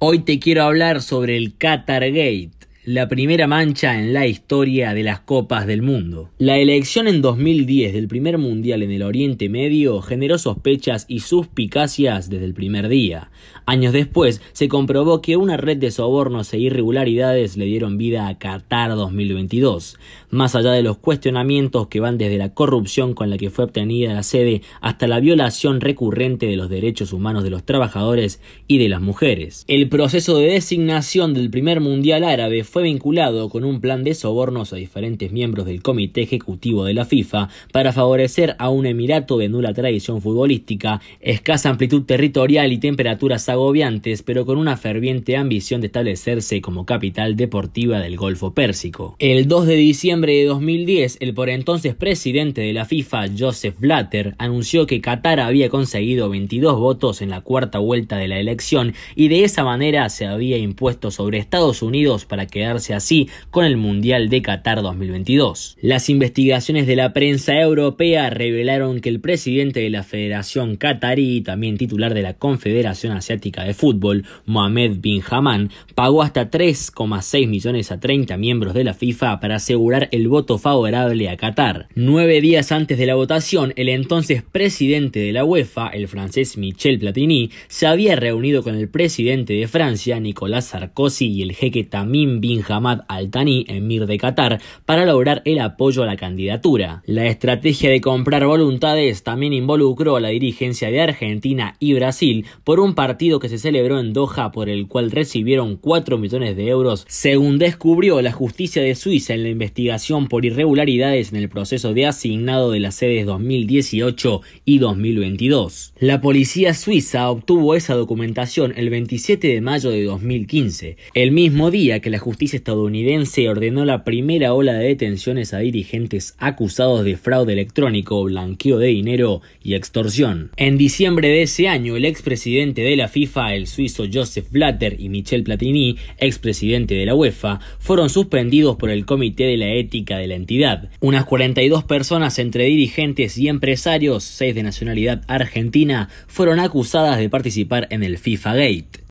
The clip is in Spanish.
Hoy te quiero hablar sobre el Qatar Gate la primera mancha en la historia de las Copas del Mundo. La elección en 2010 del primer Mundial en el Oriente Medio generó sospechas y suspicacias desde el primer día. Años después se comprobó que una red de sobornos e irregularidades le dieron vida a Qatar 2022. Más allá de los cuestionamientos que van desde la corrupción con la que fue obtenida la sede hasta la violación recurrente de los derechos humanos de los trabajadores y de las mujeres. El proceso de designación del primer Mundial Árabe fue vinculado con un plan de sobornos a diferentes miembros del Comité Ejecutivo de la FIFA para favorecer a un emirato de nula tradición futbolística, escasa amplitud territorial y temperaturas agobiantes, pero con una ferviente ambición de establecerse como capital deportiva del Golfo Pérsico. El 2 de diciembre de 2010, el por entonces presidente de la FIFA, Joseph Blatter, anunció que Qatar había conseguido 22 votos en la cuarta vuelta de la elección y de esa manera se había impuesto sobre Estados Unidos para quedar así con el Mundial de Qatar 2022. Las investigaciones de la prensa europea revelaron que el presidente de la Federación Qatarí, también titular de la Confederación Asiática de Fútbol, Mohamed Bin Haman, pagó hasta 3,6 millones a 30 miembros de la FIFA para asegurar el voto favorable a Qatar. Nueve días antes de la votación, el entonces presidente de la UEFA, el francés Michel Platini, se había reunido con el presidente de Francia, Nicolás Sarkozy, y el jeque Tamim Bin Hamad Al-Thani, emir de Qatar, para lograr el apoyo a la candidatura. La estrategia de comprar voluntades también involucró a la dirigencia de Argentina y Brasil por un partido que se celebró en Doha por el cual recibieron 4 millones de euros, según descubrió la justicia de Suiza en la investigación por irregularidades en el proceso de asignado de las sedes 2018 y 2022. La policía suiza obtuvo esa documentación el 27 de mayo de 2015, el mismo día que la justicia estadounidense ordenó la primera ola de detenciones a dirigentes acusados de fraude electrónico, blanqueo de dinero y extorsión. En diciembre de ese año, el expresidente de la FIFA, el suizo Joseph Blatter y Michel Platini, expresidente de la UEFA, fueron suspendidos por el Comité de la Ética de la entidad. Unas 42 personas entre dirigentes y empresarios, seis de nacionalidad argentina, fueron acusadas de participar en el FIFA Gate.